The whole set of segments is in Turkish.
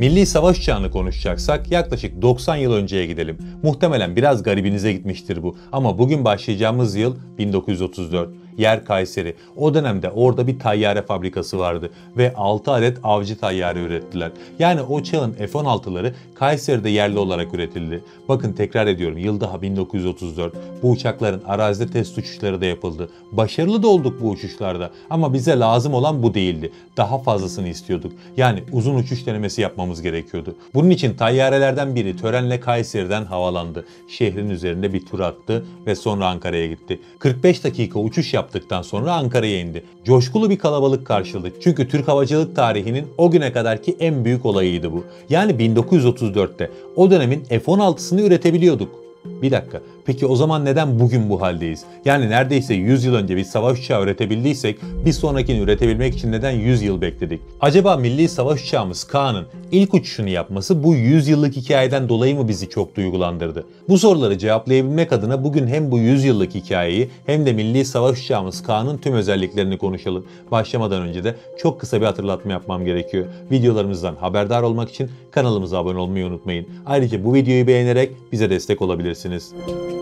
Milli Savaş Uçağı'nı konuşacaksak yaklaşık 90 yıl önceye gidelim. Muhtemelen biraz garibinize gitmiştir bu ama bugün başlayacağımız yıl 1934 yer Kayseri. O dönemde orada bir tayyare fabrikası vardı ve 6 adet avcı tayyare ürettiler. Yani o çağın F-16'ları Kayseri'de yerli olarak üretildi. Bakın tekrar ediyorum yıl daha 1934. Bu uçakların arazide test uçuşları da yapıldı. Başarılı da olduk bu uçuşlarda ama bize lazım olan bu değildi. Daha fazlasını istiyorduk. Yani uzun uçuş denemesi yapmamız gerekiyordu. Bunun için tayyarelerden biri törenle Kayseri'den havalandı. Şehrin üzerinde bir tur attı ve sonra Ankara'ya gitti. 45 dakika uçuş yaptı yaptıktan sonra Ankara'ya indi. Coşkulu bir kalabalık karşıladı. Çünkü Türk havacılık tarihinin o güne kadarki en büyük olayıydı bu. Yani 1934'te. O dönemin F-16'sını üretebiliyorduk. Bir dakika. Peki o zaman neden bugün bu haldeyiz? Yani neredeyse 100 yıl önce bir savaş uçağı üretebildiysek bir sonrakini üretebilmek için neden 100 yıl bekledik? Acaba milli savaş uçağımız Kaan'ın ilk uçuşunu yapması bu 100 yıllık hikayeden dolayı mı bizi çok duygulandırdı? Bu soruları cevaplayabilmek adına bugün hem bu 100 yıllık hikayeyi hem de milli savaş uçağımız Kaan'ın tüm özelliklerini konuşalım. Başlamadan önce de çok kısa bir hatırlatma yapmam gerekiyor. Videolarımızdan haberdar olmak için kanalımıza abone olmayı unutmayın. Ayrıca bu videoyu beğenerek bize destek olabilirsiniz. Görüşürüz.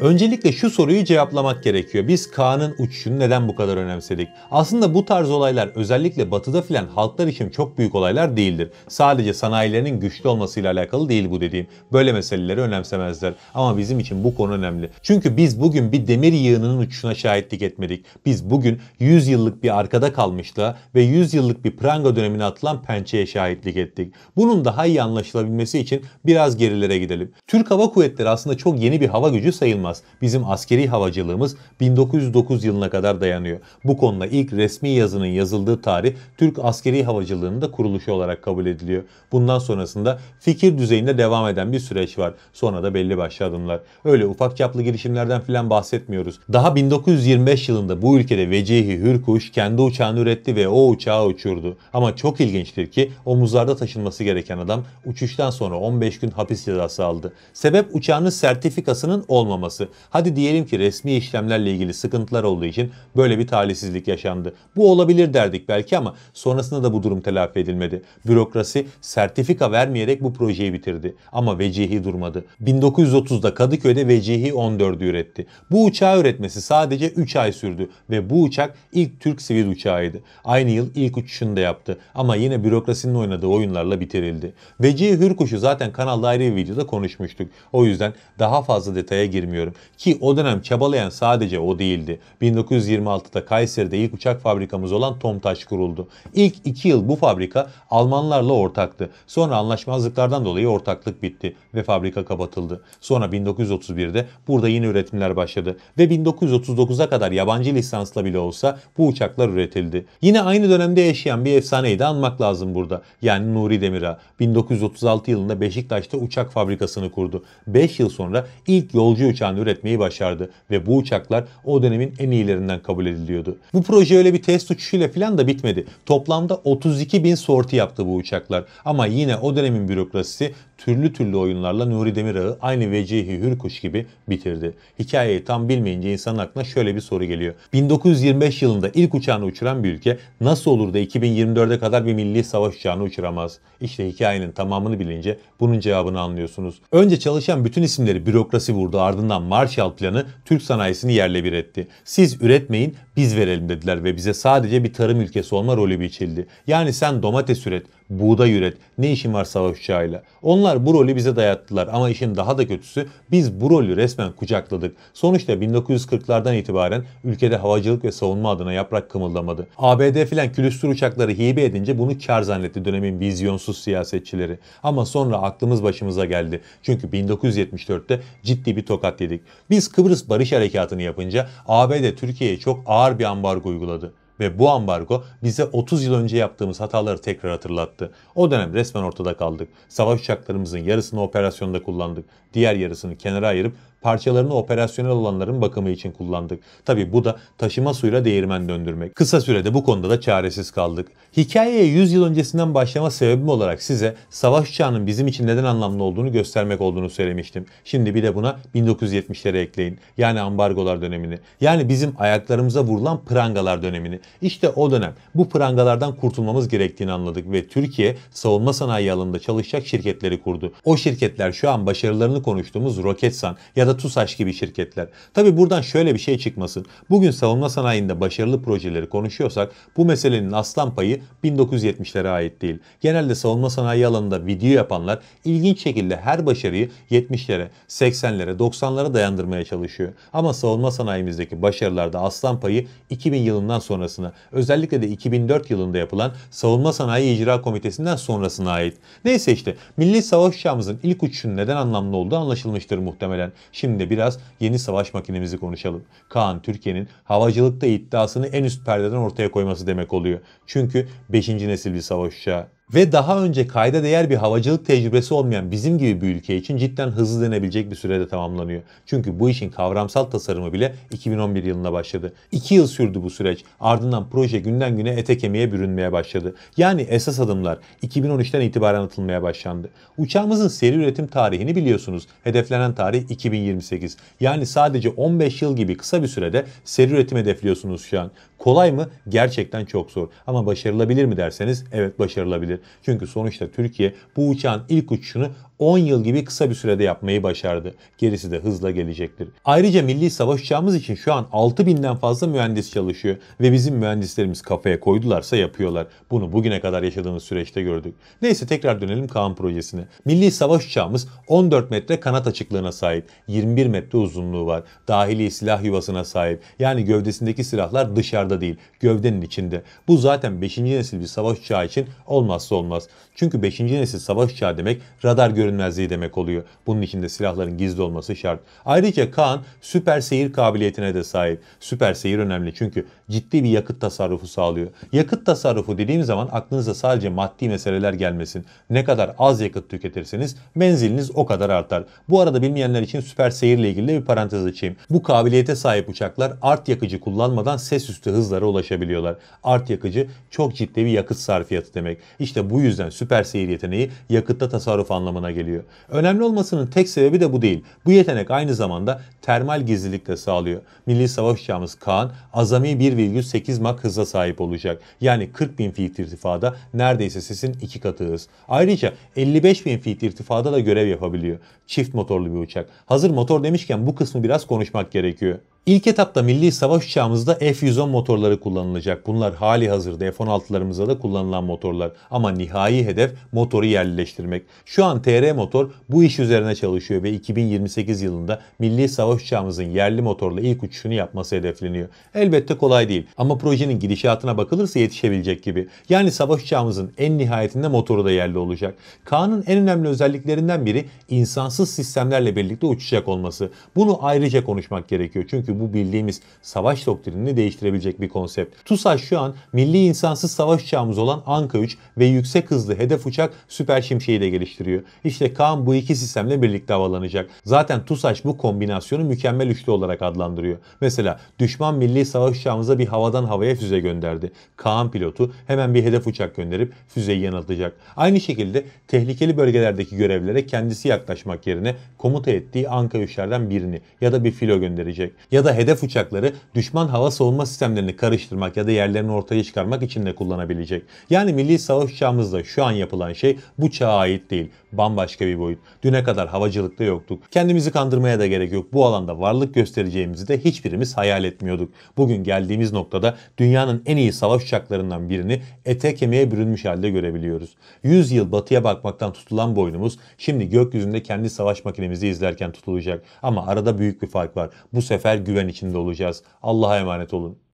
Öncelikle şu soruyu cevaplamak gerekiyor. Biz Kaan'ın uçuşunu neden bu kadar önemsedik? Aslında bu tarz olaylar özellikle batıda filan halklar için çok büyük olaylar değildir. Sadece sanayilerinin güçlü olmasıyla alakalı değil bu dediğim. Böyle meseleleri önemsemezler. Ama bizim için bu konu önemli. Çünkü biz bugün bir demir yığınının uçuşuna şahitlik etmedik. Biz bugün 100 yıllık bir arkada kalmışla ve 100 yıllık bir pranga dönemine atılan pençeye şahitlik ettik. Bunun daha iyi anlaşılabilmesi için biraz gerilere gidelim. Türk Hava Kuvvetleri aslında çok yeni bir hava gücü sayılmaz olmaz. Bizim askeri havacılığımız 1909 yılına kadar dayanıyor. Bu konuda ilk resmi yazının yazıldığı tarih Türk askeri havacılığının da kuruluşu olarak kabul ediliyor. Bundan sonrasında fikir düzeyinde devam eden bir süreç var. Sonra da belli başlı adımlar. Öyle ufak çaplı girişimlerden filan bahsetmiyoruz. Daha 1925 yılında bu ülkede Vecihi Hürkuş kendi uçağını üretti ve o uçağı uçurdu. Ama çok ilginçtir ki omuzlarda taşınması gereken adam uçuştan sonra 15 gün hapis cezası aldı. Sebep uçağının sertifikasının olmaması açıkçası. Hadi diyelim ki resmi işlemlerle ilgili sıkıntılar olduğu için böyle bir talihsizlik yaşandı. Bu olabilir derdik belki ama sonrasında da bu durum telafi edilmedi. Bürokrasi sertifika vermeyerek bu projeyi bitirdi. Ama Vecihi durmadı. 1930'da Kadıköy'de Vecihi 14'ü üretti. Bu uçağı üretmesi sadece 3 ay sürdü ve bu uçak ilk Türk sivil uçağıydı. Aynı yıl ilk uçuşunu da yaptı ama yine bürokrasinin oynadığı oyunlarla bitirildi. Vecihi Hürkuş'u zaten kanalda ayrı bir videoda konuşmuştuk. O yüzden daha fazla detaya girmiyorum düşünüyorum. Ki o dönem çabalayan sadece o değildi. 1926'da Kayseri'de ilk uçak fabrikamız olan Tomtaş kuruldu. İlk iki yıl bu fabrika Almanlarla ortaktı. Sonra anlaşmazlıklardan dolayı ortaklık bitti ve fabrika kapatıldı. Sonra 1931'de burada yeni üretimler başladı ve 1939'a kadar yabancı lisansla bile olsa bu uçaklar üretildi. Yine aynı dönemde yaşayan bir efsaneyi de anmak lazım burada. Yani Nuri Demir'a 1936 yılında Beşiktaş'ta uçak fabrikasını kurdu. 5 yıl sonra ilk yolcu uçağını üretmeyi başardı ve bu uçaklar o dönemin en iyilerinden kabul ediliyordu. Bu proje öyle bir test uçuşuyla falan da bitmedi. Toplamda 32 bin sorti yaptı bu uçaklar ama yine o dönemin bürokrasisi türlü türlü oyunlarla Nuri Demirağ'ı aynı Vecihi Hürkuş gibi bitirdi. Hikayeyi tam bilmeyince insanın aklına şöyle bir soru geliyor. 1925 yılında ilk uçağını uçuran bir ülke nasıl olur da 2024'e kadar bir milli savaş uçağını uçuramaz? İşte hikayenin tamamını bilince bunun cevabını anlıyorsunuz. Önce çalışan bütün isimleri bürokrasi vurdu ardından Marshall Planı Türk sanayisini yerle bir etti. Siz üretmeyin biz verelim dediler ve bize sadece bir tarım ülkesi olma rolü biçildi. Yani sen domates üret, buğday üret. Ne işin var savaş uçağıyla? Onlar bu rolü bize dayattılar ama işin daha da kötüsü biz bu rolü resmen kucakladık. Sonuçta 1940'lardan itibaren ülkede havacılık ve savunma adına yaprak kımıldamadı. ABD filan külüstür uçakları hibe edince bunu kar zannetti dönemin vizyonsuz siyasetçileri. Ama sonra aklımız başımıza geldi. Çünkü 1974'te ciddi bir tokat yedik. Biz Kıbrıs Barış Harekatı'nı yapınca ABD Türkiye'ye çok ağır bir ambargo uyguladı. Ve bu ambargo bize 30 yıl önce yaptığımız hataları tekrar hatırlattı. O dönem resmen ortada kaldık. Savaş uçaklarımızın yarısını operasyonda kullandık. Diğer yarısını kenara ayırıp parçalarını operasyonel olanların bakımı için kullandık. Tabi bu da taşıma suyla değirmen döndürmek. Kısa sürede bu konuda da çaresiz kaldık. Hikayeye 100 yıl öncesinden başlama sebebim olarak size savaş uçağının bizim için neden anlamlı olduğunu göstermek olduğunu söylemiştim. Şimdi bir de buna 1970'lere ekleyin. Yani ambargolar dönemini. Yani bizim ayaklarımıza vurulan prangalar dönemini. İşte o dönem bu prangalardan kurtulmamız gerektiğini anladık ve Türkiye savunma sanayi alanında çalışacak şirketleri kurdu. O şirketler şu an başarılarını konuştuğumuz Roketsan ya da da TUSAŞ gibi şirketler. Tabi buradan şöyle bir şey çıkmasın. Bugün savunma sanayinde başarılı projeleri konuşuyorsak bu meselenin aslan payı 1970'lere ait değil. Genelde savunma sanayi alanında video yapanlar ilginç şekilde her başarıyı 70'lere, 80'lere, 90'lara dayandırmaya çalışıyor. Ama savunma sanayimizdeki başarılarda aslan payı 2000 yılından sonrasına, özellikle de 2004 yılında yapılan Savunma Sanayi icra Komitesi'nden sonrasına ait. Neyse işte milli savaş uçağımızın ilk uçuşun neden anlamlı olduğu anlaşılmıştır muhtemelen. Şimdi biraz yeni savaş makinemizi konuşalım. Kaan Türkiye'nin havacılıkta iddiasını en üst perdeden ortaya koyması demek oluyor. Çünkü 5. nesil bir savaş uçağı ve daha önce kayda değer bir havacılık tecrübesi olmayan bizim gibi bir ülke için cidden hızlı denebilecek bir sürede tamamlanıyor. Çünkü bu işin kavramsal tasarımı bile 2011 yılında başladı. 2 yıl sürdü bu süreç. Ardından proje günden güne ete kemiğe bürünmeye başladı. Yani esas adımlar 2013'ten itibaren atılmaya başlandı. Uçağımızın seri üretim tarihini biliyorsunuz. Hedeflenen tarih 2028. Yani sadece 15 yıl gibi kısa bir sürede seri üretim hedefliyorsunuz şu an. Kolay mı? Gerçekten çok zor. Ama başarılabilir mi derseniz evet başarılabilir. Çünkü sonuçta Türkiye bu uçağın ilk uçuşunu 10 yıl gibi kısa bir sürede yapmayı başardı. Gerisi de hızla gelecektir. Ayrıca milli savaş uçağımız için şu an 6000'den fazla mühendis çalışıyor ve bizim mühendislerimiz kafaya koydularsa yapıyorlar. Bunu bugüne kadar yaşadığımız süreçte gördük. Neyse tekrar dönelim Kaan projesine. Milli savaş uçağımız 14 metre kanat açıklığına sahip, 21 metre uzunluğu var. Dahili silah yuvasına sahip. Yani gövdesindeki silahlar dışarıda değil, gövdenin içinde. Bu zaten 5. nesil bir savaş uçağı için olmazsa olmaz. Çünkü 5. nesil savaş uçağı demek radar görüntüsü görünmezliği demek oluyor. Bunun için de silahların gizli olması şart. Ayrıca Kaan süper seyir kabiliyetine de sahip. Süper seyir önemli çünkü ciddi bir yakıt tasarrufu sağlıyor. Yakıt tasarrufu dediğim zaman aklınıza sadece maddi meseleler gelmesin. Ne kadar az yakıt tüketirseniz menziliniz o kadar artar. Bu arada bilmeyenler için süper seyirle ilgili de bir parantez açayım. Bu kabiliyete sahip uçaklar art yakıcı kullanmadan ses üstü hızlara ulaşabiliyorlar. Art yakıcı çok ciddi bir yakıt sarfiyatı demek. İşte bu yüzden süper seyir yeteneği yakıtta tasarruf anlamına geliyor geliyor. Önemli olmasının tek sebebi de bu değil. Bu yetenek aynı zamanda termal gizlilik de sağlıyor. Milli savaş uçağımız Kaan azami 1,8 Mach hıza sahip olacak. Yani 40 bin feet irtifada neredeyse sesin iki katı hız. Ayrıca 55 bin feet irtifada da görev yapabiliyor. Çift motorlu bir uçak. Hazır motor demişken bu kısmı biraz konuşmak gerekiyor. İlk etapta milli savaş uçağımızda F-110 motorları kullanılacak. Bunlar hali hazırda F-16'larımızda da kullanılan motorlar. Ama nihai hedef motoru yerleştirmek. Şu an TR Motor bu iş üzerine çalışıyor ve 2028 yılında milli savaş uçağımızın yerli motorla ilk uçuşunu yapması hedefleniyor. Elbette kolay değil ama projenin gidişatına bakılırsa yetişebilecek gibi. Yani savaş uçağımızın en nihayetinde motoru da yerli olacak. Kaan'ın en önemli özelliklerinden biri insansız sistemlerle birlikte uçacak olması. Bunu ayrıca konuşmak gerekiyor. Çünkü çünkü bu bildiğimiz savaş doktrinini değiştirebilecek bir konsept. TUSAŞ şu an milli insansız savaş uçağımız olan Anka 3 ve yüksek hızlı hedef uçak Süper Şimşek'i de geliştiriyor. İşte Kaan bu iki sistemle birlikte havalanacak. Zaten TUSAŞ bu kombinasyonu mükemmel üçlü olarak adlandırıyor. Mesela düşman milli savaş uçağımıza bir havadan havaya füze gönderdi. Kaan pilotu hemen bir hedef uçak gönderip füzeyi yanıltacak. Aynı şekilde tehlikeli bölgelerdeki görevlere kendisi yaklaşmak yerine komuta ettiği Anka 3'lerden birini ya da bir filo gönderecek. Ya ya da hedef uçakları düşman hava savunma sistemlerini karıştırmak ya da yerlerini ortaya çıkarmak için de kullanabilecek. Yani milli savaş uçağımızda şu an yapılan şey bu çağa ait değil. Bambaşka bir boyut. Düne kadar havacılıkta yoktuk. Kendimizi kandırmaya da gerek yok. Bu alanda varlık göstereceğimizi de hiçbirimiz hayal etmiyorduk. Bugün geldiğimiz noktada dünyanın en iyi savaş uçaklarından birini ete kemiğe bürünmüş halde görebiliyoruz. 100 yıl batıya bakmaktan tutulan boynumuz şimdi gökyüzünde kendi savaş makinemizi izlerken tutulacak. Ama arada büyük bir fark var. Bu sefer güven içinde olacağız. Allah'a emanet olun.